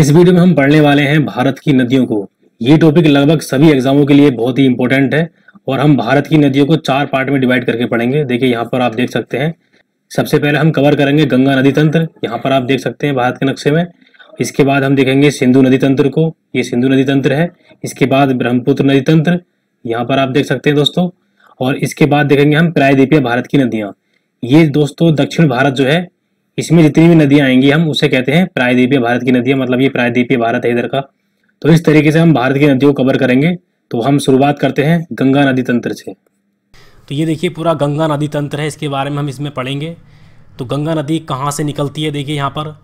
इस वीडियो में हम पढ़ने वाले हैं भारत की नदियों को ये टॉपिक लगभग सभी एग्जामों के लिए बहुत ही इंपॉर्टेंट है और हम भारत की नदियों को चार पार्ट में डिवाइड करके पढ़ेंगे देखिए यहाँ पर आप देख सकते हैं सबसे पहले हम कवर करेंगे गंगा नदी तंत्र यहाँ पर आप देख सकते हैं भारत के नक्शे में इसके बाद हम देखेंगे सिंधु नदी तंत्र को ये सिंधु नदी तंत्र है इसके बाद ब्रह्मपुत्र नदी तंत्र यहाँ पर आप देख सकते हैं दोस्तों और इसके बाद देखेंगे हम प्रायद्वीपीय भारत की नदियाँ ये दोस्तों दक्षिण भारत जो है इसमें जितनी भी नदियाँ आएंगी हम उसे कहते हैं प्रायद्वीपीय भारत की नदियां मतलब ये प्रायद्वीपीय भारत है इधर का तो इस तरीके से हम भारत की नदियों को कवर करेंगे तो हम शुरुआत करते हैं गंगा नदी तंत्र से तो ये देखिए पूरा गंगा नदी तंत्र है इसके बारे में हम इसमें पढ़ेंगे तो गंगा नदी कहाँ से निकलती है देखिए यहाँ पर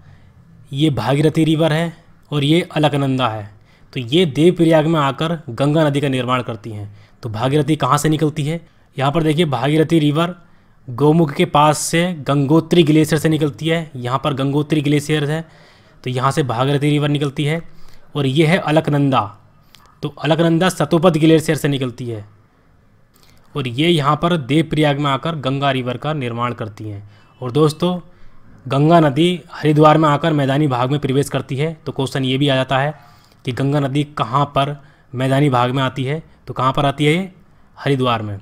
ये भागीरथी रिवर है और ये अलकनंदा है तो ये देवप्रयाग में आकर गंगा नदी का निर्माण करती हैं तो भागीरथी कहाँ से निकलती है यहाँ पर देखिए भागीरथी रिवर गौमुख के पास से गंगोत्री ग्लेशियर से निकलती है यहाँ पर गंगोत्री ग्लेशियर है तो यहाँ से भागीरथी रिवर निकलती है और ये है अलकनंदा तो अलकनंदा सतोपद ग्लेशियर से निकलती है और ये यहाँ पर देवप्रयाग में आकर गंगा रिवर का निर्माण करती हैं और दोस्तों गंगा नदी हरिद्वार में आकर मैदानी भाग में प्रवेश करती है तो क्वेश्चन ये भी आ जाता है कि गंगा नदी कहाँ पर मैदानी भाग में आती है तो कहाँ पर आती है ये हरिद्वार में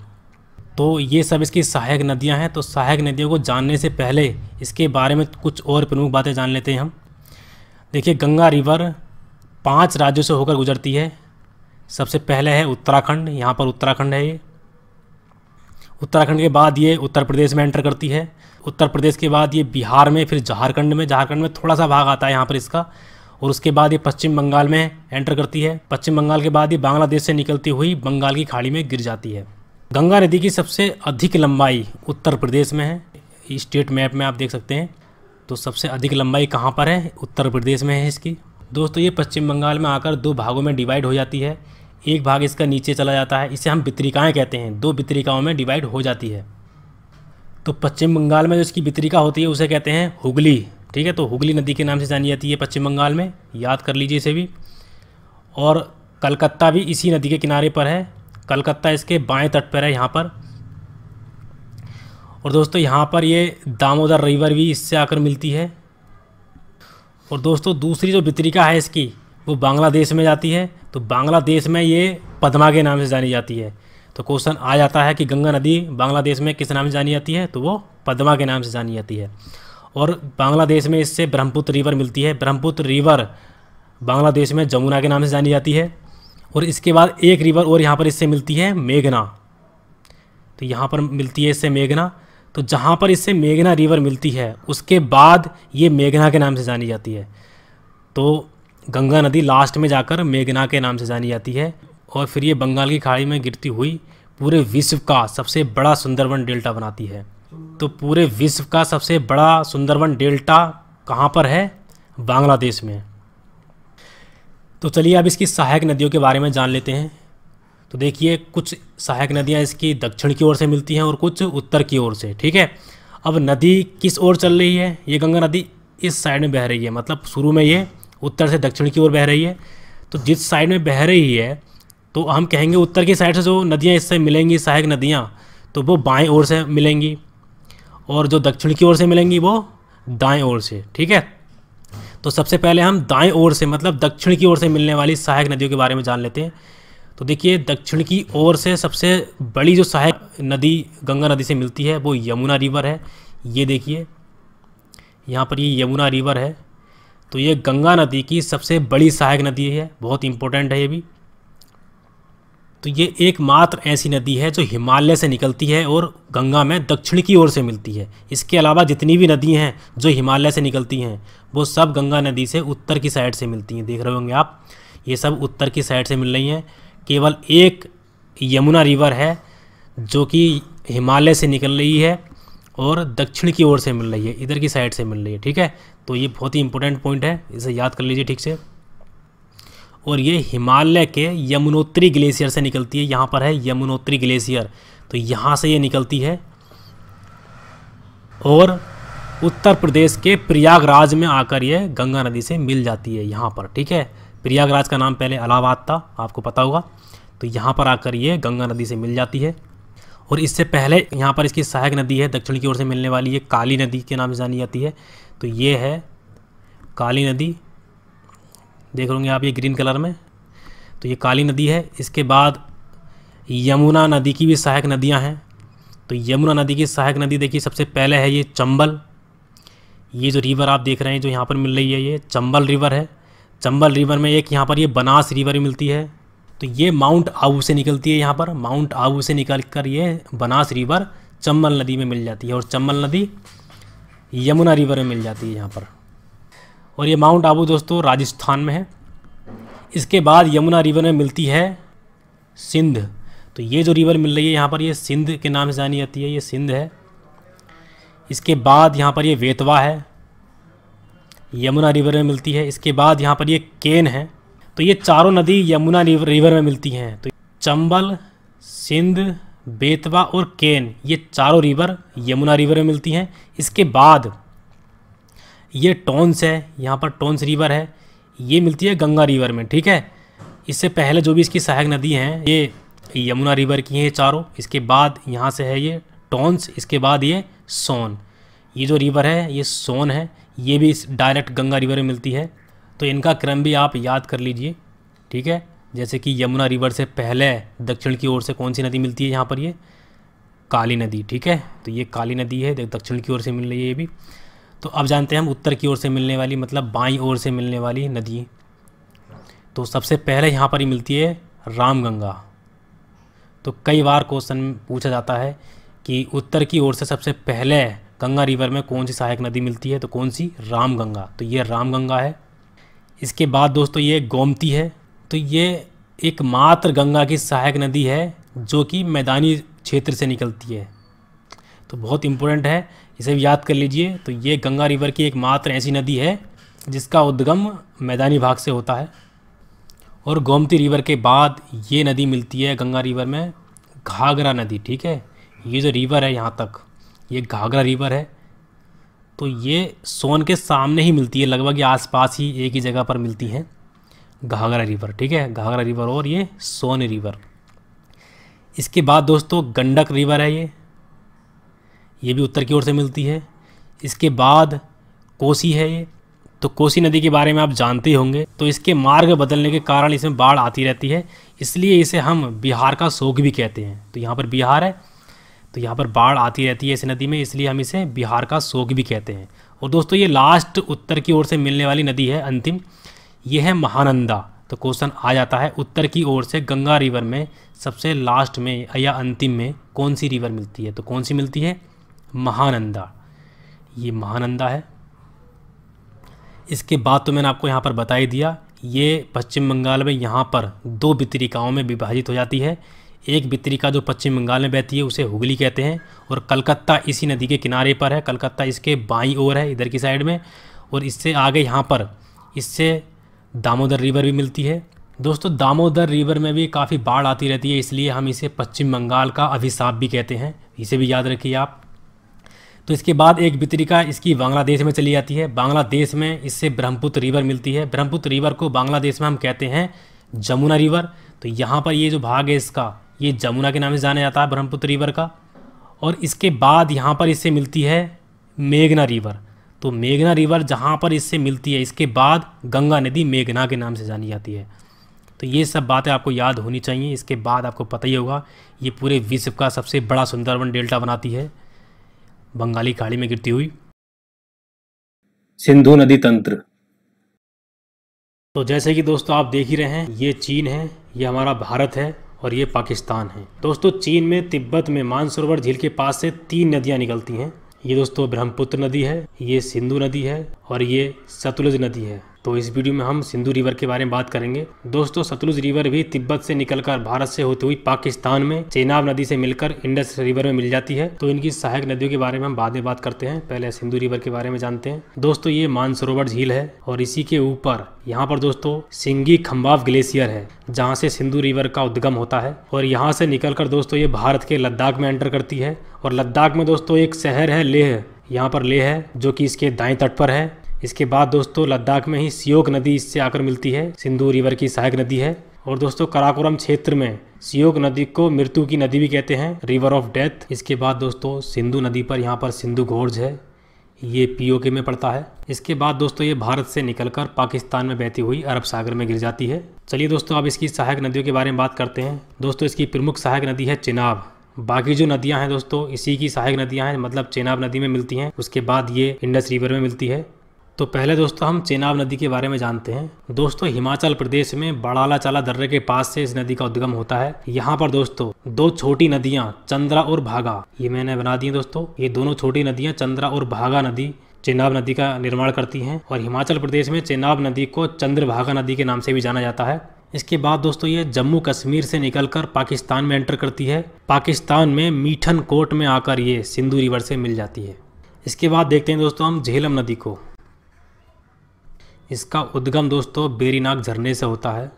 तो ये सब इसकी सहायक नदियाँ हैं तो सहायक नदियों को जानने से पहले इसके बारे में कुछ और प्रमुख बातें जान लेते हैं हम देखिए गंगा रिवर पांच राज्यों से होकर गुजरती है सबसे पहले है उत्तराखंड यहाँ पर उत्तराखंड है ये उत्तराखंड के बाद ये उत्तर प्रदेश में एंटर करती है उत्तर प्रदेश के बाद ये बिहार में फिर झारखंड में झारखंड में थोड़ा सा भाग आता है यहाँ पर इसका और उसके बाद ये पश्चिम बंगाल में एंटर करती है पश्चिम बंगाल के बाद ये बांग्लादेश से निकलती हुई बंगाल की खाड़ी में गिर जाती है गंगा नदी की सबसे अधिक लंबाई उत्तर प्रदेश में है स्टेट मैप में आप देख सकते हैं तो सबसे अधिक लंबाई कहाँ पर है उत्तर प्रदेश में है इसकी दोस्तों ये पश्चिम बंगाल में आकर दो भागों में डिवाइड हो जाती है एक भाग इसका नीचे चला जाता है इसे हम वितरिकाएँ कहते हैं दो वितरिकाओं में डिवाइड हो जाती है तो पश्चिम बंगाल में जो इसकी वितरिका होती है उसे कहते हैं हुगली ठीक है तो हुगली नदी के नाम से जानी जाती है पश्चिम बंगाल में याद कर लीजिए इसे भी और कलकत्ता भी इसी नदी के किनारे पर है कलकत्ता इसके बाएं तट पर है यहाँ पर और दोस्तों यहाँ पर ये दामोदर रिवर भी इससे आकर मिलती है और दोस्तों दूसरी जो वितरिका है इसकी वो बांग्लादेश में जाती है तो बांग्लादेश में ये पदमा के नाम से जानी जाती है तो क्वेश्चन आ जाता है कि गंगा नदी बांग्लादेश में किस नाम से जानी जाती है तो वो पदमा के नाम से जानी जाती है और बांग्लादेश में इससे ब्रह्मपुत्र रिवर मिलती है ब्रह्मपुत्र रिवर बांग्लादेश में जमुना के नाम से जानी जाती है और इसके बाद एक रिवर और यहाँ पर इससे मिलती है मेघना तो यहाँ पर मिलती है इससे मेघना तो जहाँ पर इससे मेघना रिवर मिलती है उसके बाद ये मेघना के नाम से जानी जाती है तो गंगा नदी लास्ट में जाकर मेघना के नाम से जानी जाती है और फिर ये बंगाल की खाड़ी में गिरती हुई पूरे विश्व का सबसे बड़ा सुंदरवन डेल्टा बनाती है तो पूरे विश्व का सबसे बड़ा सुंदरवन डेल्टा कहाँ पर है बांग्लादेश में तो चलिए अब इसकी सहायक नदियों के बारे में जान लेते हैं तो देखिए कुछ सहायक नदियाँ इसकी दक्षिण की ओर से मिलती हैं और कुछ उत्तर की ओर से ठीक है अब नदी किस ओर चल रही है ये गंगा नदी इस साइड में बह रही है मतलब शुरू में ये उत्तर से दक्षिण की ओर बह रही है तो जिस साइड में बह रही है तो हम कहेंगे उत्तर की साइड से जो नदियाँ इससे मिलेंगी सहायक नदियाँ तो वो बाएँ ओर से मिलेंगी और जो दक्षिण की ओर से मिलेंगी वो दाएँ ओर से ठीक है तो सबसे पहले हम दाएं ओर से मतलब दक्षिण की ओर से मिलने वाली सहायक नदियों के बारे में जान लेते हैं तो देखिए दक्षिण की ओर से सबसे बड़ी जो सहायक नदी गंगा नदी से मिलती है वो यमुना रिवर है ये देखिए यहाँ पर ये यमुना रिवर है तो ये गंगा नदी की सबसे बड़ी सहायक नदी है बहुत इंपॉर्टेंट है ये भी तो ये एकमात्र ऐसी नदी है जो हिमालय से निकलती है और गंगा में दक्षिण की ओर से मिलती है इसके अलावा जितनी भी नदियाँ हैं जो हिमालय से निकलती हैं वो सब गंगा नदी से उत्तर की साइड से मिलती हैं देख रहे होंगे आप ये सब उत्तर की साइड से मिल रही हैं केवल एक यमुना रिवर है जो कि हिमालय से निकल रही है और दक्षिण की ओर से मिल रही है इधर की साइड से मिल रही है ठीक है तो ये बहुत ही इंपॉर्टेंट पॉइंट है इसे याद कर लीजिए ठीक से और ये हिमालय के यमुनोत्री ग्लेशियर से निकलती है यहाँ पर है यमुनोत्री ग्लेशियर तो यहाँ से ये निकलती है और उत्तर प्रदेश के प्रयागराज में आकर ये गंगा नदी से मिल जाती है यहाँ पर ठीक है प्रयागराज का नाम पहले अलाहाबाद था आपको पता होगा तो यहाँ पर आकर ये गंगा नदी से मिल जाती है और इससे पहले यहाँ पर इसकी सहायक नदी है दक्षिण की ओर से मिलने वाली ये काली नदी के नाम से जानी जाती है तो ये है काली नदी देख लोगे आप ये ग्रीन कलर में तो ये काली नदी है इसके बाद यमुना नदी की भी सहायक नदियाँ हैं तो यमुना नदी की सहायक नदी देखिए सबसे पहले है ये चंबल ये जो रिवर आप देख रहे हैं जो यहाँ पर मिल रही है ये चंबल रिवर है चंबल रिवर में एक यहाँ पर ये बनास रिवर मिलती है तो ये माउंट आबू से निकलती है यहाँ पर माउंट आबू से निकल कर ये बनास रिवर चंबल नदी में मिल जाती है और चंबल नदी यमुना रिवर में मिल जाती है यहाँ पर और ये माउंट आबू दोस्तों राजस्थान में है इसके बाद यमुना रिवर में मिलती है सिंध तो ये जो रिवर मिल रही है यहाँ पर ये सिंध के नाम से जानी जाती है ये सिंध है इसके बाद यहाँ पर ये वेतवा है यमुना रिवर में मिलती है इसके बाद यहाँ पर ये केन है तो ये चारों नदी यमुना रिवर में मिलती हैं तो चंबल सिंध बेतवा और केन ये चारों रिवर यमुना रिवर में मिलती हैं इसके बाद ये टोंस है यहाँ पर टोंस रिवर है ये मिलती है गंगा रिवर में ठीक है इससे पहले जो भी इसकी सहायक नदी हैं ये यमुना रिवर की हैं चारों इसके बाद यहाँ से है ये टोंस इसके बाद ये सोन ये जो रिवर है ये सोन है ये भी डायरेक्ट गंगा रिवर में मिलती है तो इनका क्रम भी आप याद कर लीजिए ठीक है जैसे कि यमुना रिवर से पहले दक्षिण की ओर से कौन सी नदी मिलती है यहाँ पर ये काली नदी ठीक है तो ये काली नदी है दक्षिण की ओर से मिल रही है ये भी तो अब जानते हैं हम उत्तर की ओर से मिलने वाली मतलब बाई ओर से मिलने वाली नदी तो सबसे पहले यहाँ पर ही मिलती है रामगंगा तो कई बार क्वेश्चन पूछा जाता है कि उत्तर की ओर से सबसे पहले गंगा रिवर में कौन सी सहायक नदी मिलती है तो कौन सी रामगंगा तो ये रामगंगा है इसके बाद दोस्तों ये गोमती है तो ये एकमात्र गंगा की सहायक नदी है जो कि मैदानी क्षेत्र से निकलती है तो बहुत इंपॉर्टेंट है इसे भी याद कर लीजिए तो ये गंगा रिवर की एकमात्र ऐसी नदी है जिसका उद्गम मैदानी भाग से होता है और गोमती रिवर के बाद ये नदी मिलती है गंगा रिवर में घाघरा नदी ठीक है ये जो रिवर है यहाँ तक ये घाघरा रिवर है तो ये सोन के सामने ही मिलती है लगभग ये आसपास ही एक ही जगह पर मिलती हैं घाघरा रिवर ठीक है घाघरा रिवर और ये सोन रिवर इसके बाद दोस्तों गंडक रिवर है ये ये भी उत्तर की ओर से मिलती है इसके बाद कोसी है ये तो कोसी नदी के बारे में आप जानते होंगे तो इसके मार्ग बदलने के कारण इसमें बाढ़ आती रहती है इसलिए इसे हम बिहार का शोक भी कहते हैं तो यहाँ पर बिहार है तो यहाँ पर बाढ़ आती रहती है इस नदी में इसलिए हम इसे बिहार का शोक भी कहते हैं और दोस्तों ये लास्ट उत्तर की ओर से मिलने वाली नदी है अंतिम ये है महानंदा तो क्वेश्चन आ जाता है उत्तर की ओर से गंगा रिवर में सबसे लास्ट में या अंतिम में कौन सी रिवर मिलती है तो कौन सी मिलती है महानंदा ये महानंदा है इसके बाद तो मैंने आपको यहाँ पर बता ही दिया ये पश्चिम बंगाल में यहाँ पर दो बितरिकाओं में विभाजित हो जाती है एक बित्रिका जो पश्चिम बंगाल में बहती है उसे हुगली कहते हैं और कलकत्ता इसी नदी के किनारे पर है कलकत्ता इसके बाई ओर है इधर की साइड में और इससे आगे यहाँ पर इससे दामोदर रिवर भी मिलती है दोस्तों दामोदर रिवर में भी काफ़ी बाढ़ आती रहती है इसलिए हम इसे पश्चिम बंगाल का अभिशाप भी कहते हैं इसे भी याद रखिए आप तो इसके बाद एक वितरिका इसकी बांग्लादेश में चली जाती है बांग्लादेश में इससे ब्रह्मपुत्र रिवर मिलती है ब्रह्मपुत्र रिवर को बांग्लादेश में हम कहते हैं जमुना रिवर तो यहाँ पर ये जो भाग है इसका ये जमुना के नाम से जाना जाता है ब्रह्मपुत्र रिवर का और इसके बाद यहाँ पर इससे मिलती है मेघना रिवर तो मेघना रिवर जहाँ पर इससे मिलती है इसके बाद गंगा नदी मेघना के नाम से जानी जाती है तो ये सब बातें आपको याद होनी चाहिए इसके बाद आपको पता ही होगा ये पूरे विश्व का सबसे बड़ा सुंदरवन डेल्टा बनाती है बंगाली खाड़ी में गिरती हुई सिंधु नदी तंत्र तो जैसे कि दोस्तों आप देख ही रहे हैं ये चीन है ये हमारा भारत है और ये पाकिस्तान है दोस्तों चीन में तिब्बत में मानसरोवर झील के पास से तीन नदियां निकलती हैं ये दोस्तों ब्रह्मपुत्र नदी है ये सिंधु नदी है और ये सतलुज नदी है तो इस वीडियो में हम सिंधु रिवर के बारे में बात करेंगे दोस्तों सतलुज रिवर भी तिब्बत से निकलकर भारत से होती हुई पाकिस्तान में चेनाब नदी से मिलकर इंडस रिवर में मिल जाती है तो इनकी सहायक नदियों के बारे में हम बाद में बात करते हैं पहले सिंधु रिवर के बारे में जानते हैं दोस्तों ये मानसरोवर झील है और इसी के ऊपर यहाँ पर दोस्तों सिंगी खम्बाव ग्लेशियर है जहाँ से सिंधु रिवर का उद्गम होता है और यहाँ से निकलकर दोस्तों ये भारत के लद्दाख में एंटर करती है और लद्दाख में दोस्तों एक शहर है लेह यहाँ पर लेह है जो कि इसके दाएं तट पर है इसके बाद दोस्तों लद्दाख में ही सियोग नदी इससे आकर मिलती है सिंधु रिवर की सहायक नदी है और दोस्तों कराकोरम क्षेत्र में सियोग नदी को मृत्यु की नदी भी कहते हैं रिवर ऑफ डेथ इसके बाद दोस्तों सिंधु नदी पर यहाँ पर सिंधु घोर्ज है ये पीओके में पड़ता है इसके बाद दोस्तों ये भारत से निकलकर पाकिस्तान में बहती हुई अरब सागर में गिर जाती है चलिए दोस्तों अब इसकी सहायक नदियों के बारे में बात करते हैं दोस्तों इसकी प्रमुख सहायक नदी है चिनाब बाकी जो नदियां हैं दोस्तों इसी की सहायक नदियां हैं मतलब चेनाब नदी में मिलती हैं उसके बाद ये इंडस रिवर में मिलती है तो पहले दोस्तों हम चेनाब नदी के बारे में जानते हैं दोस्तों हिमाचल प्रदेश में बड़ाला चाला दर्रे के पास से इस नदी का उद्गम होता है यहाँ पर दोस्तों दो छोटी नदियाँ चंद्रा और भागा ये मैंने बना दी दोस्तों ये दोनों छोटी नदियाँ चंद्रा और भागा नदी चेनाब नदी का निर्माण करती हैं और हिमाचल प्रदेश में चेनाब नदी को चंद्रभागा नदी के नाम से भी जाना जाता है इसके बाद दोस्तों ये जम्मू कश्मीर से निकलकर पाकिस्तान में एंटर करती है पाकिस्तान में मीठन कोट में आकर ये सिंधु रिवर से मिल जाती है इसके बाद देखते हैं दोस्तों हम झेलम नदी को इसका उद्गम दोस्तों बेरीनाग झरने से होता है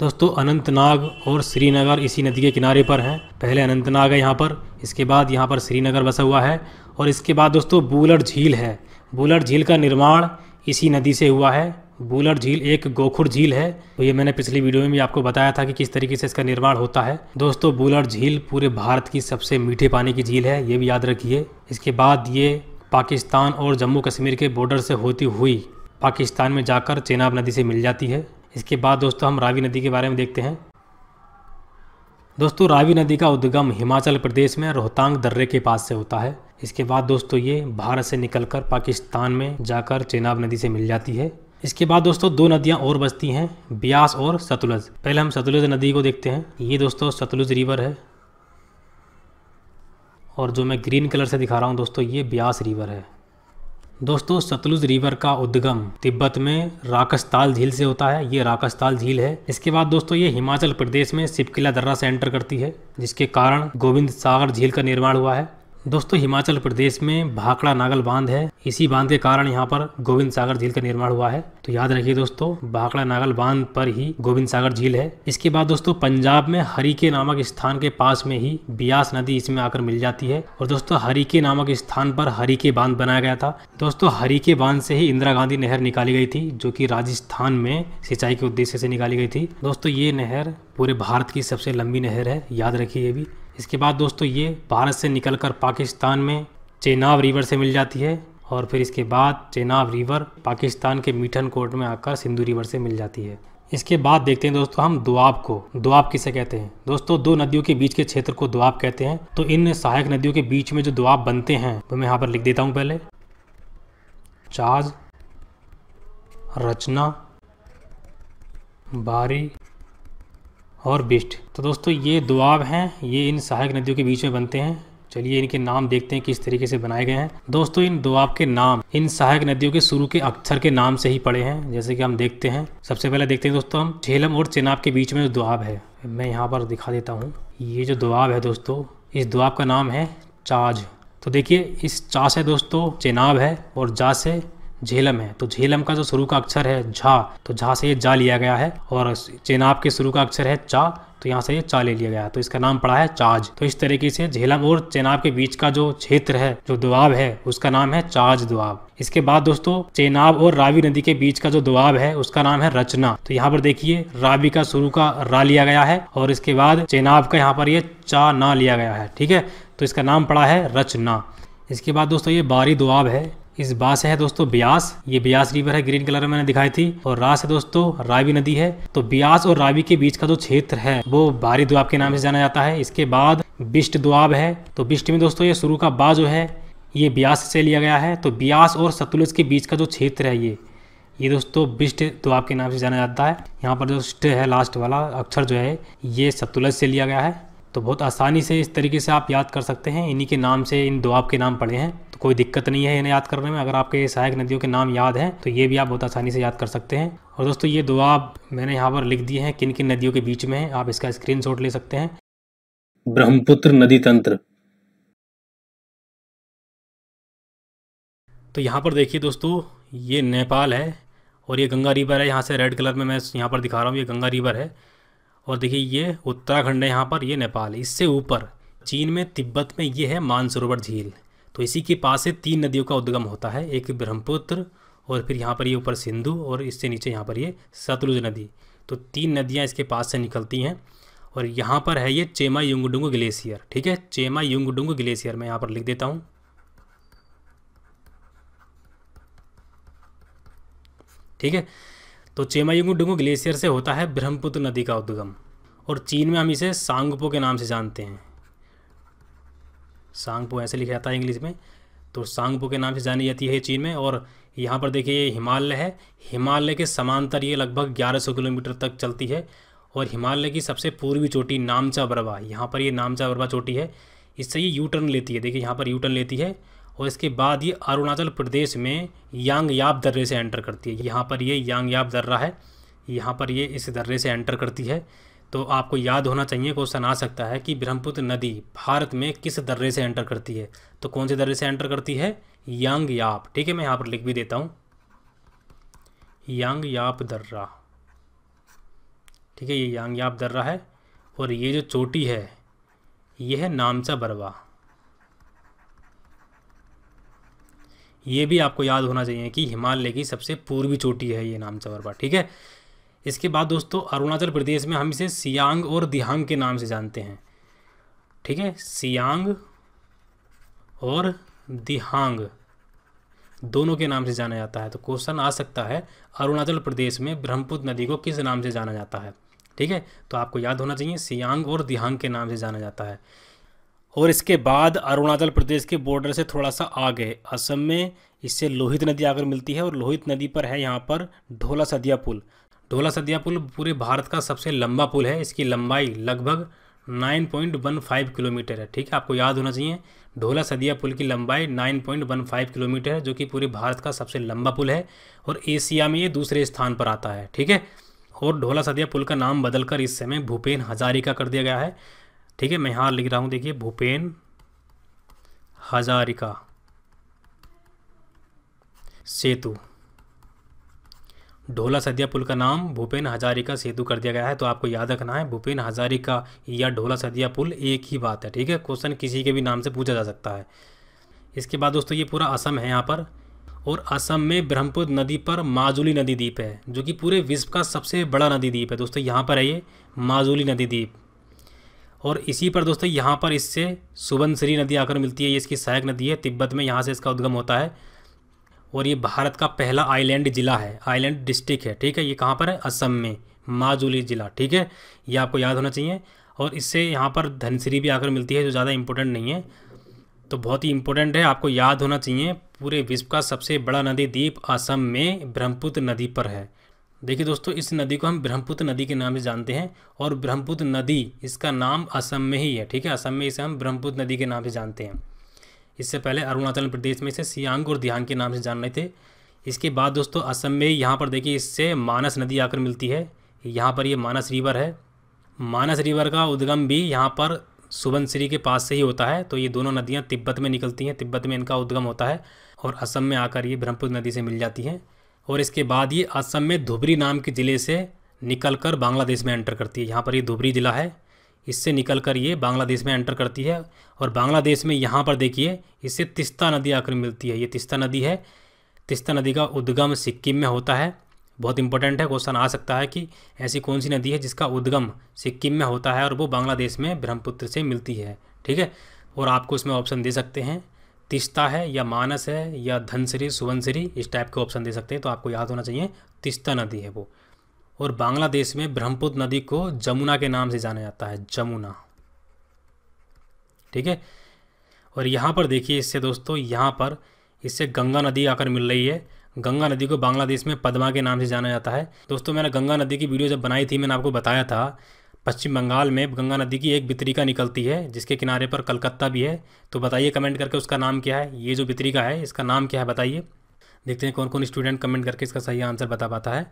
दोस्तों अनंतनाग और श्रीनगर इसी नदी के किनारे पर हैं पहले अनंतनाग है यहाँ पर इसके बाद यहाँ पर श्रीनगर बसा हुआ है और इसके बाद दोस्तों बूलर झील है बूलर झील का निर्माण इसी नदी से हुआ है बूलर झील एक गोखुर झील है तो ये मैंने पिछली वीडियो में भी आपको बताया था कि किस तरीके से इसका निर्माण होता है दोस्तों बूलर झील पूरे भारत की सबसे मीठे पानी की झील है ये भी याद रखिए इसके बाद ये पाकिस्तान और जम्मू कश्मीर के बॉर्डर से होती हुई पाकिस्तान में जाकर चेनाब नदी से मिल जाती है इसके बाद दोस्तों हम रावी नदी के बारे में देखते हैं दोस्तों रावी नदी का उद्गम हिमाचल प्रदेश में रोहतांग दर्रे के पास से होता है इसके बाद दोस्तों ये भारत से निकलकर पाकिस्तान में जाकर चेनाब नदी से मिल जाती है इसके बाद दोस्तों दो नदियाँ और बसती हैं ब्यास और सतुलज पहले हम सतुलज नदी को देखते हैं ये दोस्तों सतुलज रिवर है और जो मैं ग्रीन कलर से दिखा रहा हूँ दोस्तों ये ब्यास रिवर है दोस्तों सतलुज रिवर का उद्गम तिब्बत में राकस्ताल झील से होता है ये राकस्ताल झील है इसके बाद दोस्तों ये हिमाचल प्रदेश में सिपकिला दर्रा से एंटर करती है जिसके कारण गोविंद सागर झील का निर्माण हुआ है दोस्तों हिमाचल प्रदेश में भाखड़ा नागल बांध है इसी बांध के कारण यहाँ पर गोविंद सागर झील का निर्माण हुआ है तो याद रखिए दोस्तों भाखड़ा नागल बांध पर ही गोविंद सागर झील है इसके बाद दोस्तों पंजाब में हरिके नामक स्थान के पास में ही बियास नदी इसमें आकर मिल जाती है और दोस्तों हरिके नामक स्थान पर हरिके बांध बनाया गया था दोस्तों हरिके बांध से ही इंदिरा गांधी नहर निकाली गई थी जो की राजस्थान में सिंचाई के उद्देश्य से निकाली गई थी दोस्तों ये नहर पूरे भारत की सबसे लंबी नहर है याद रखिए ये भी इसके बाद दोस्तों ये भारत से निकलकर पाकिस्तान में चेनाब रिवर से मिल जाती है और फिर इसके बाद चेनाब रिवर पाकिस्तान के मीठन कोट में आकर सिंधु रिवर से मिल जाती है इसके बाद देखते हैं दोस्तों हम दुआब को दुआब किसे कहते हैं दोस्तों दो नदियों के बीच के क्षेत्र को दुआब कहते हैं तो इन सहायक नदियों के बीच में जो दुआब बनते हैं तो मैं यहाँ पर लिख देता हूँ पहले चार्ज रचना बारी और बिष्ट तो दोस्तों ये दुआब हैं ये इन सहायक नदियों के बीच में बनते हैं चलिए इनके नाम देखते हैं किस तरीके से बनाए गए हैं दोस्तों इन दुआब के नाम इन सहायक नदियों के शुरू के अक्षर के नाम से ही पड़े हैं जैसे कि हम देखते हैं सबसे पहले देखते हैं दोस्तों हम झेलम और चेनाब के बीच में जो दुआब है मैं यहाँ पर दिखा देता हूँ ये जो दुआब है दोस्तों इस दुआब का नाम है चाज तो देखिए इस चा से दोस्तों चेनाब है और जा से झेलम है तो झेलम का जो शुरू का अक्षर है झा तो झा से ये जा लिया गया है और चेनाब के शुरू का अक्षर है चा तो यहाँ से ये चा ले लिया गया तो इसका नाम पड़ा है चाज तो इस तरीके से झेलम और चेनाब के बीच का जो क्षेत्र है जो दुआब है उसका नाम है चाज दुआब इसके बाद दोस्तों चेनाब और रावी नदी के बीच का जो दुआब है उसका नाम है रचना तो यहाँ पर देखिए रावी का शुरू का रा लिया गया है और इसके बाद चेनाब का यहाँ पर ये चा ना लिया गया है ठीक है तो इसका नाम पड़ा है रचना इसके बाद दोस्तों ये बारी दुआब है इस बा से है दोस्तों ब्यास ये ब्यास रिवर है ग्रीन कलर में मैंने दिखाई थी और रा से दोस्तों रावी नदी है तो ब्यास और रावी के बीच का जो क्षेत्र है वो भारी दुआब के नाम से जाना जाता है इसके बाद बिष्ट दुआब है तो बिष्ट में दोस्तों ये शुरू का बा जो है ये ब्यास से लिया गया है तो ब्यास और सतुलज के बीच का जो क्षेत्र है ये ये दोस्तों बिष्ट तो आपके नाम से जाना जाता है यहाँ पर जो स्ट है लास्ट वाला अक्षर जो है ये सतुलज से लिया गया है तो बहुत आसानी से इस तरीके से आप याद कर सकते हैं इन्हीं के नाम से इन दुआब के नाम पड़े हैं कोई दिक्कत नहीं है इन्हें याद करने में अगर आपके सहायक नदियों के नाम याद हैं तो ये भी आप बहुत आसानी से याद कर सकते हैं और दोस्तों ये दुआ मैंने यहाँ पर लिख दिए हैं किन किन नदियों के बीच में है आप इसका स्क्रीन ले सकते हैं ब्रह्मपुत्र नदी तंत्र तो यहाँ पर देखिए दोस्तों ये नेपाल है और ये गंगा रिवर है यहाँ से रेड कलर में मैं यहाँ पर दिखा रहा हूँ ये गंगा रिवर है और देखिए ये उत्तराखंड है यहाँ पर ये नेपाल इससे ऊपर चीन में तिब्बत में ये है मानसरोवर झील तो इसी के पास से तीन नदियों का उद्गम होता है एक ब्रह्मपुत्र और फिर यहाँ पर ये ऊपर सिंधु और इससे नीचे यहाँ पर ये सतलुज नदी तो तीन नदियाँ इसके पास से निकलती हैं और यहाँ पर है ये चेमा युंगडुंग ग्लेशियर ठीक है चेमा युंगडुंग ग्लेशियर मैं यहाँ पर लिख देता हूँ ठीक है तो चेमा युंगडुंग ग्लेशियर से होता है ब्रह्मपुत्र नदी का उद्गम और चीन में हम इसे सांगपो के नाम से जानते हैं सांगपो ऐसे लिखा जाता है इंग्लिश में तो सांगपो के नाम से जानी जाती है चीन में और यहाँ पर देखिए ये हिमालय है हिमालय के समांतर ये लगभग 1100 किलोमीटर तक चलती है और हिमालय की सबसे पूर्वी चोटी नामचा बरवा यहाँ पर ये नामचा बरवा चोटी है इससे ये यू टर्न लेती है देखिए यहाँ पर यू टर्न लेती है और इसके बाद ये अरुणाचल प्रदेश में यांग याब दर्रे से एंटर करती है यहाँ पर ये यांग याब दर्रा है यहाँ पर ये इस दर्रे से एंटर करती है तो आपको याद होना चाहिए क्वेश्चन आ सकता है कि ब्रह्मपुत्र नदी भारत में किस दर्रे से एंटर करती है तो कौन से दर्रे से एंटर करती है यांग याप ठीक है मैं यहाँ पर लिख भी देता हूँ यांग याप दर्रा ठीक है ये यांग याप दर्रा है और ये जो चोटी है ये है नामचा बरवा ये भी आपको याद होना चाहिए कि हिमालय की सबसे पूर्वी चोटी है ये नामचा बरवा ठीक है इसके बाद दोस्तों अरुणाचल प्रदेश में हम इसे सियांग और दिहांग के नाम से जानते हैं ठीक है सियांग और दिहांग दोनों के नाम से जाना जाता है तो क्वेश्चन आ सकता है अरुणाचल प्रदेश में ब्रह्मपुत्र नदी को किस नाम से जाना जाता है ठीक है तो आपको याद होना चाहिए सियांग और दिहांग के नाम से जाना जाता है और इसके बाद अरुणाचल प्रदेश के बॉर्डर से थोड़ा सा आगे असम में इससे लोहित नदी आकर मिलती है और लोहित नदी पर है यहाँ पर ढोला सदिया पुल ढोला सदिया पुल पूरे भारत का सबसे लंबा पुल है इसकी लंबाई लगभग 9.15 किलोमीटर है ठीक है आपको याद होना चाहिए ढोला सदिया पुल की लंबाई 9.15 किलोमीटर है जो कि पूरे भारत का सबसे लंबा पुल है और एशिया में ये दूसरे स्थान पर आता है ठीक है और ढोला सदिया पुल का नाम बदलकर इस समय भूपेन हजारिका कर दिया गया है ठीक है मैं यहाँ लिख रहा हूँ देखिए भूपेन हजारिका सेतु ढोला सदिया पुल का नाम भूपेन हजारिका सेतु कर दिया गया है तो आपको याद रखना है भूपेन हजारिका या ढोला सदिया पुल एक ही बात है ठीक है क्वेश्चन किसी के भी नाम से पूछा जा सकता है इसके बाद दोस्तों ये पूरा असम है यहाँ पर और असम में ब्रह्मपुत्र नदी पर माजुली नदी द्वीप है जो कि पूरे विश्व का सबसे बड़ा नदी द्वीप है दोस्तों यहाँ पर है ये माजुली नदी द्वीप और इसी पर दोस्तों यहाँ पर इससे सुबनश्री नदी आकर मिलती है ये इसकी सहायक नदी है तिब्बत में यहाँ से इसका उद्गम होता है और ये भारत का पहला आइलैंड ज़िला है आइलैंड डिस्ट्रिक्ट है ठीक है ये कहाँ पर है असम में माजुली ज़िला ठीक है ये आपको याद होना चाहिए और इससे यहाँ पर धनसिरी भी आकर मिलती है जो ज़्यादा इंपॉर्टेंट नहीं है तो बहुत ही इंपॉर्टेंट है आपको याद होना चाहिए पूरे विश्व का सबसे बड़ा नदी द्वीप असम में ब्रह्मपुत्र नदी पर है देखिए दोस्तों इस नदी को हम ब्रह्मपुत्र नदी के नाम से जानते हैं और ब्रह्मपुत्र नदी इसका नाम असम में ही है ठीक है असम में इसे हम ब्रह्मपुत्र नदी के नाम से जानते हैं इससे पहले अरुणाचल प्रदेश में इसे सियांग और दिहांग के नाम से जान रहे थे इसके बाद दोस्तों असम में यहाँ पर देखिए इससे मानस नदी आकर मिलती है यहाँ पर ये यह मानस रिवर है मानस रिवर का उद्गम भी यहाँ पर सुबनसिरी के पास से ही होता है तो ये दोनों नदियाँ तिब्बत में निकलती हैं तिब्बत में इनका उद्गम होता है और असम में आकर ये ब्रह्मपुत्र नदी से मिल जाती हैं और इसके बाद ये असम में धुबरी नाम के ज़िले से निकलकर बांग्लादेश में एंटर करती है यहाँ पर ये धुबरी ज़िला है इससे निकल कर ये बांग्लादेश में एंटर करती है और बांग्लादेश में यहाँ पर देखिए इससे तिस्ता नदी आकर मिलती है ये तिस्ता नदी है तिस्ता नदी का उद्गम सिक्किम में होता है बहुत इंपॉर्टेंट है क्वेश्चन आ सकता है कि ऐसी कौन सी नदी है जिसका उद्गम सिक्किम में होता है और वो बांग्लादेश में ब्रह्मपुत्र से मिलती है ठीक है और आपको इसमें ऑप्शन दे सकते हैं तिस्ता है या मानस है या धनसरी सुवनसरी इस टाइप के ऑप्शन दे सकते हैं तो आपको याद होना चाहिए तिस्ता नदी है वो और बांग्लादेश में ब्रह्मपुत्र नदी को जमुना के नाम से जाना जाता है जमुना ठीक है और यहाँ पर देखिए इससे दोस्तों यहाँ पर इससे गंगा नदी आकर मिल रही है गंगा नदी को बांग्लादेश में पदमा के नाम से जाना जाता है दोस्तों मैंने गंगा नदी की वीडियो जब बनाई थी मैंने आपको बताया था पश्चिम बंगाल में गंगा नदी की एक बितरिका निकलती है जिसके किनारे पर कलकत्ता भी है तो बताइए कमेंट करके उसका नाम क्या है ये जो बितरिका है इसका नाम क्या है बताइए देखते हैं कौन कौन स्टूडेंट कमेंट करके इसका सही आंसर बता पाता है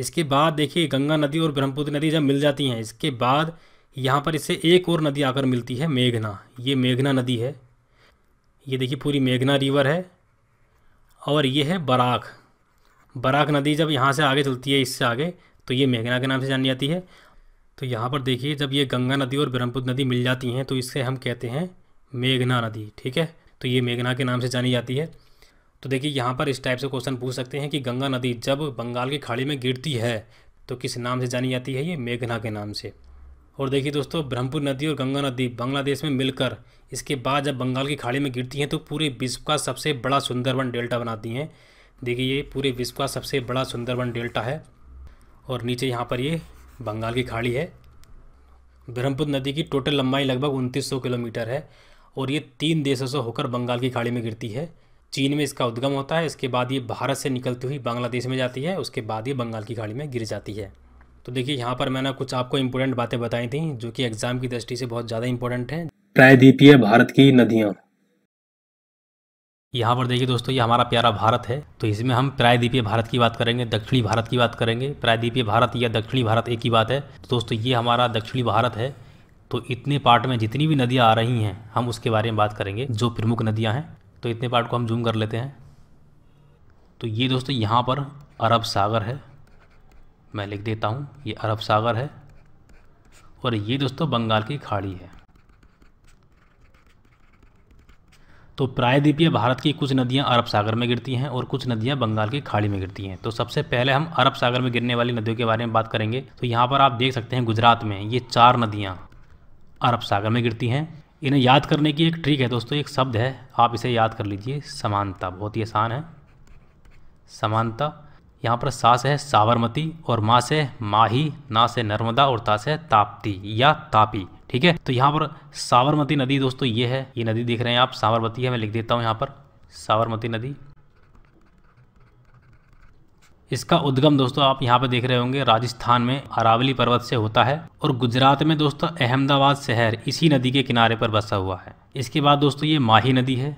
इसके बाद देखिए गंगा नदी और ब्रह्मपुत्र नदी जब मिल जाती हैं इसके बाद यहाँ पर इससे एक और नदी आकर मिलती है मेघना ये मेघना नदी है ये देखिए पूरी मेघना रिवर है और ये है बराक बराक नदी जब यहाँ से आगे चलती है इससे आगे तो ये मेघना के नाम से जानी जाती है तो यहाँ पर देखिए जब ये गंगा नदी और ब्रह्मपुत्र नदी मिल जाती हैं तो इससे हम कहते हैं मेघना नदी ठीक है तो ये मेघना के नाम से जानी जाती है तो देखिए यहाँ पर इस टाइप से क्वेश्चन पूछ सकते हैं कि गंगा नदी जब बंगाल की खाड़ी में गिरती है तो किस नाम से जानी जाती है ये मेघना के नाम से और देखिए दोस्तों ब्रह्मपुर नदी और गंगा नदी बांग्लादेश में मिलकर इसके बाद जब बंगाल की खाड़ी में गिरती हैं तो पूरे विश्व का सबसे बड़ा सुंदरवन डेल्टा बनाती हैं देखिए ये पूरे विश्व का सबसे बड़ा सुंदरवन डेल्टा है और नीचे यहाँ पर ये बंगाल की खाड़ी है ब्रह्मपुत्र नदी की टोटल लंबाई लगभग उनतीस किलोमीटर है और ये तीन देशों से होकर बंगाल की खाड़ी में गिरती है चीन में इसका उद्गम होता है इसके बाद ये भारत से निकलती हुई बांग्लादेश में जाती है उसके बाद ये बंगाल की खाड़ी में गिर जाती है तो देखिए यहाँ पर मैंने कुछ आपको इम्पोर्टेंट बातें बताई थी जो कि एग्जाम की दृष्टि से बहुत ज़्यादा इम्पोर्टेंट है प्रायद्वीपीय भारत की नदियाँ यहाँ पर देखिए दोस्तों ये हमारा प्यारा भारत है तो इसमें हम प्रायद्वीपीय भारत की बात करेंगे दक्षिणी भारत की बात करेंगे प्रायद्वीपीय भारत या दक्षिणी भारत एक ही बात है तो दोस्तों ये हमारा दक्षिणी भारत है तो इतने पार्ट में जितनी भी नदियाँ आ रही हैं हम उसके बारे में बात करेंगे जो प्रमुख नदियाँ हैं तो इतने पार्ट को हम जूम कर लेते हैं तो ये दोस्तों यहाँ पर अरब सागर है मैं लिख देता हूँ ये अरब सागर है और ये दोस्तों बंगाल की खाड़ी है तो प्रायद्वीपीय भारत की कुछ नदियाँ अरब सागर में गिरती हैं और कुछ नदियाँ बंगाल की खाड़ी में गिरती हैं तो सबसे पहले हम अरब सागर में गिरने वाली नदियों के बारे में बात करेंगे तो यहाँ पर आप देख सकते हैं गुजरात में ये चार नदियाँ अरब सागर में गिरती हैं इन्हें याद करने की एक ट्रिक है दोस्तों एक शब्द है आप इसे याद कर लीजिए समानता बहुत ही आसान है समानता यहाँ पर सा से है साबरमती और माँ से माही ना से नर्मदा और ता से ताप्ती या तापी ठीक है तो यहाँ पर साबरमती नदी दोस्तों ये है ये नदी देख रहे हैं आप साबरमती है मैं लिख देता हूँ यहाँ पर साबरमती नदी इसका उद्गम दोस्तों आप यहाँ पर देख रहे होंगे राजस्थान में अरावली पर्वत से होता है और गुजरात में दोस्तों अहमदाबाद शहर इसी नदी के किनारे पर बसा हुआ है इसके बाद दोस्तों ये माही नदी है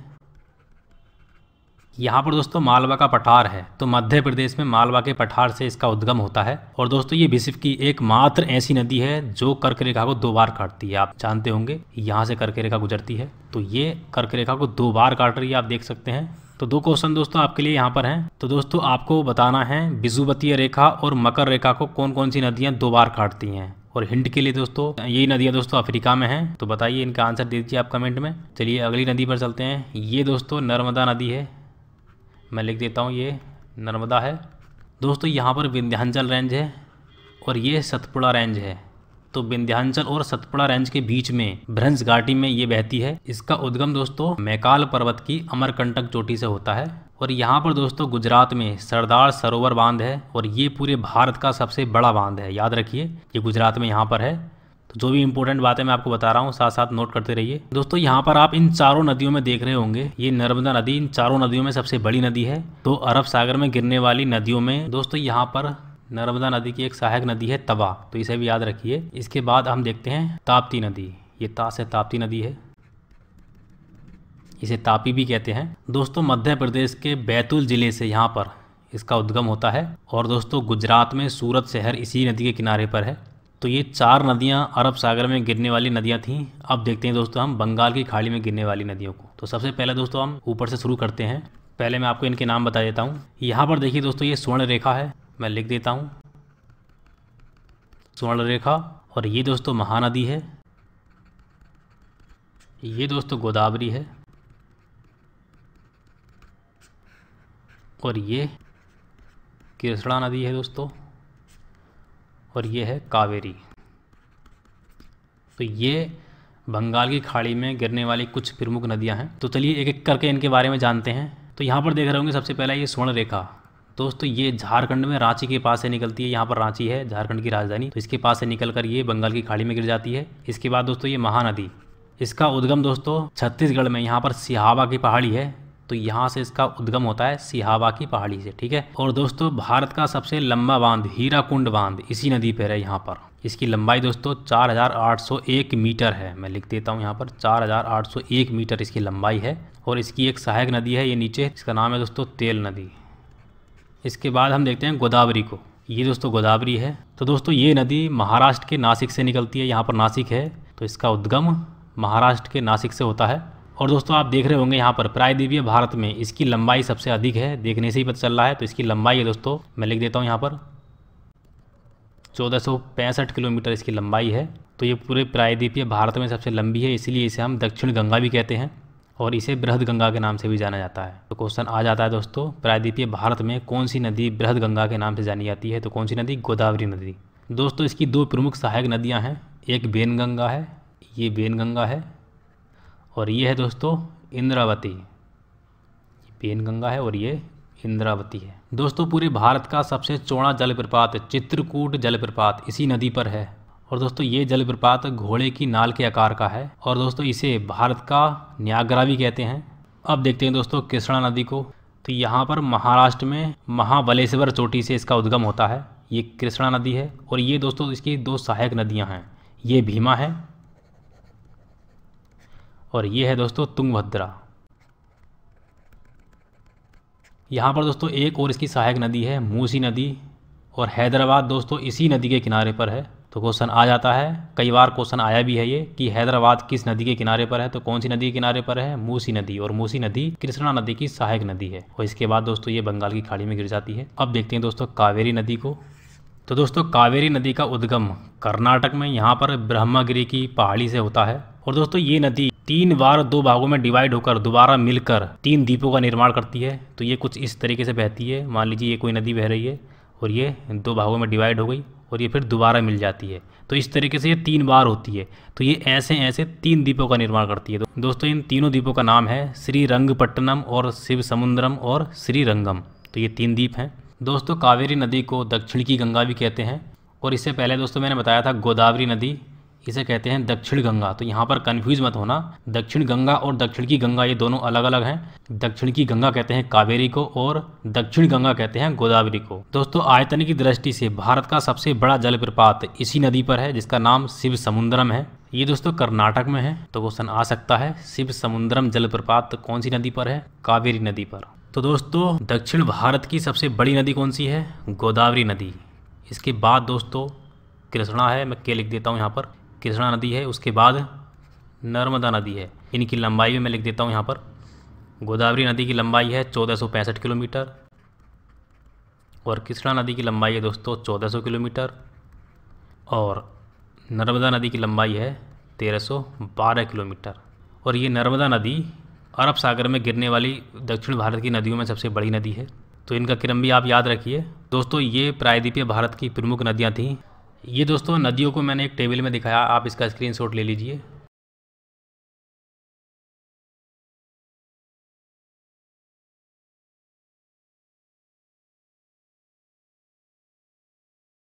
यहाँ पर दोस्तों मालवा का पठार है तो मध्य प्रदेश में मालवा के पठार से इसका उद्गम होता है और दोस्तों ये विश्व की एकमात्र ऐसी नदी है जो कर्क रेखा को दो बार काटती है आप जानते होंगे यहाँ से कर्क रेखा गुजरती है तो ये कर्क रेखा को दो बार काट रही है आप देख सकते हैं तो दो क्वेश्चन दोस्तों आपके लिए यहाँ पर हैं तो दोस्तों आपको बताना है बिजुबतीय रेखा और मकर रेखा को कौन कौन सी नदियाँ दो बार काटती हैं और हिंट के लिए दोस्तों ये नदियाँ दोस्तों अफ्रीका में हैं तो बताइए इनका आंसर दे दीजिए आप कमेंट में चलिए अगली नदी पर चलते हैं ये दोस्तों नर्मदा नदी है मैं लिख देता हूँ ये नर्मदा है दोस्तों यहाँ पर विंध्यांचल रेंज है और ये सतपुड़ा रेंज है तो विंध्यांचल और सतपुड़ा रेंज के बीच में भ्रंश घाटी में ये बहती है इसका उद्गम दोस्तों मैकाल पर्वत की अमरकंटक चोटी से होता है और यहाँ पर दोस्तों गुजरात में सरदार सरोवर बांध है और ये पूरे भारत का सबसे बड़ा बांध है याद रखिए ये गुजरात में यहाँ पर है तो जो भी इंपॉर्टेंट बातें मैं आपको बता रहा हूँ साथ साथ नोट करते रहिए दोस्तों यहाँ पर आप इन चारों नदियों में देख रहे होंगे ये नर्मदा नदी इन चारों नदियों में सबसे बड़ी नदी है तो अरब सागर में गिरने वाली नदियों में दोस्तों यहाँ पर नर्मदा नदी की एक सहायक नदी है तवा तो इसे भी याद रखिए इसके बाद हम देखते हैं ताप्ती नदी ये ता से ताप्ती नदी है इसे तापी भी कहते हैं दोस्तों मध्य प्रदेश के बैतूल ज़िले से यहाँ पर इसका उद्गम होता है और दोस्तों गुजरात में सूरत शहर इसी नदी के किनारे पर है तो ये चार नदियाँ अरब सागर में गिरने वाली नदियाँ थीं अब देखते हैं दोस्तों हम बंगाल की खाड़ी में गिरने वाली नदियों को तो सबसे पहले दोस्तों हम ऊपर से शुरू करते हैं पहले मैं आपको इनके नाम बता देता हूँ यहाँ पर देखिए दोस्तों ये स्वर्ण रेखा है मैं लिख देता हूँ स्वर्ण रेखा और ये दोस्तों महानदी है ये दोस्तों गोदावरी है और ये कृष्णा नदी है दोस्तों और ये है कावेरी तो ये बंगाल की खाड़ी में गिरने वाली कुछ प्रमुख नदियां हैं तो चलिए एक एक करके इनके बारे में जानते हैं तो यहाँ पर देख रहे होंगे सबसे पहला ये स्वर्ण रेखा तो दोस्तों ये झारखंड में रांची के पास से निकलती है यहाँ पर रांची है झारखंड की राजधानी तो इसके पास से निकलकर ये बंगाल की खाड़ी में गिर जाती है इसके बाद दोस्तों ये महानदी इसका उद्गम दोस्तों छत्तीसगढ़ में यहाँ पर सिहावा की पहाड़ी है तो यहाँ से इसका उद्गम होता है सिहावा की पहाड़ी से ठीक है और दोस्तों भारत का सबसे लंबा बांध हीराकुंड बांध इसी नदी पर है यहाँ पर इसकी लंबाई दोस्तों 4,801 मीटर है मैं लिख देता हूँ यहाँ पर 4,801 मीटर इसकी लंबाई है और इसकी एक सहायक नदी है ये नीचे इसका नाम है दोस्तों तेल नदी इसके बाद हम देखते हैं गोदावरी को ये दोस्तों गोदावरी है तो दोस्तों ये नदी महाराष्ट्र के नासिक से निकलती है यहाँ पर नासिक है तो इसका उद्गम महाराष्ट्र के नासिक से होता है और दोस्तों आप देख रहे होंगे यहाँ पर प्रायद्वीपीय भारत में इसकी लंबाई सबसे अधिक है देखने से ही पता चल रहा है तो इसकी लंबाई है दोस्तों मैं लिख देता हूँ यहाँ पर चौदह किलोमीटर इसकी लंबाई है तो ये पूरे प्रायद्वीपीय भारत में सबसे लंबी है इसलिए इसे हम दक्षिण गंगा भी कहते हैं और इसे बृहद गंगा के नाम से भी जाना जाता है तो क्वेश्चन आ जाता है दोस्तों प्रायद्वीपीय भारत में कौन सी नदी बृहद गंगा के नाम से जानी जाती है तो कौन सी नदी गोदावरी नदी दोस्तों इसकी दो प्रमुख सहायक नदियाँ हैं एक बेन गंगा है ये बेन गंगा है और ये है दोस्तों इंद्रावती बेन गंगा है और ये इंद्रावती है दोस्तों पूरे भारत का सबसे चौड़ा जलप्रपात चित्रकूट जलप्रपात इसी नदी पर है और दोस्तों ये जलप्रपात घोड़े की नाल के आकार का है और दोस्तों इसे भारत का न्यागरा भी कहते हैं अब देखते हैं दोस्तों कृष्णा नदी को तो यहाँ पर महाराष्ट्र में महाबलेश्वर चोटी से इसका उद्गम होता है ये कृष्णा नदी है और ये दोस्तों इसकी दो सहायक नदियाँ हैं ये भीमा है और ये है दोस्तों तुंगभद्रा यहाँ पर दोस्तों एक और इसकी सहायक नदी है मूसी नदी और हैदराबाद दोस्तों इसी नदी के किनारे पर है तो क्वेश्चन आ जाता है कई बार क्वेश्चन आया भी है ये कि हैदराबाद किस नदी के किनारे पर है तो कौन सी नदी के किनारे पर है मूसी नदी और मूसी नदी कृष्णा नदी की सहायक नदी है और इसके बाद दोस्तों ये बंगाल की खाड़ी में गिर जाती है अब देखते हैं दोस्तों कावेरी नदी को तो दोस्तों कावेरी नदी का उद्गम कर्नाटक में यहाँ पर ब्रह्मागिरी की पहाड़ी से होता है और दोस्तों ये नदी तीन बार दो भागों में डिवाइड होकर दोबारा मिलकर तीन द्वीपों का निर्माण करती है तो ये कुछ इस तरीके से बहती है मान लीजिए ये कोई नदी बह रही है और ये दो भागों में डिवाइड हो गई और ये फिर दोबारा मिल जाती है तो इस तरीके से ये तीन बार होती है तो ये ऐसे ऐसे तीन दीपों का निर्माण करती है तो दोस्तों इन तीनों दीपों का नाम है श्री रंगपट्टनम और शिव समुद्रम और श्री रंगम तो ये तीन दीप हैं दोस्तों कावेरी नदी को दक्षिण की गंगा भी कहते हैं और इससे पहले दोस्तों मैंने बताया था गोदावरी नदी इसे कहते हैं दक्षिण गंगा तो यहाँ पर कन्फ्यूज मत होना दक्षिण गंगा और दक्षिण की गंगा ये दोनों अलग अलग हैं दक्षिण की गंगा कहते हैं कावेरी को और दक्षिण गंगा कहते हैं गोदावरी को दोस्तों आयतन की दृष्टि से भारत का सबसे बड़ा जलप्रपात इसी नदी पर है जिसका नाम शिव समुद्रम है ये दोस्तों कर्नाटक में है तो क्वेश्चन आ सकता है शिव समुद्रम जलप्रपात कौन सी नदी पर है कावेरी नदी पर तो दोस्तों दक्षिण भारत की सबसे बड़ी नदी कौन सी है गोदावरी नदी इसके बाद दोस्तों कृष्णा है मैं के लिख देता हूँ यहाँ पर कृष्णा नदी है उसके बाद नर्मदा नदी है इनकी लंबाई भी मैं लिख देता हूँ यहाँ पर गोदावरी नदी की लंबाई है चौदह किलोमीटर और कृष्णा नदी की लंबाई है दोस्तों चौदह किलोमीटर और नर्मदा नदी की लंबाई है 1312 किलोमीटर और ये नर्मदा नदी अरब सागर में गिरने वाली दक्षिण भारत की नदियों में सबसे बड़ी नदी है तो इनका क्रम भी आप याद रखिए दोस्तों ये प्रायद्वीपीय भारत की प्रमुख नदियाँ थीं ये दोस्तों नदियों को मैंने एक टेबल में दिखाया आप इसका स्क्रीनशॉट ले लीजिए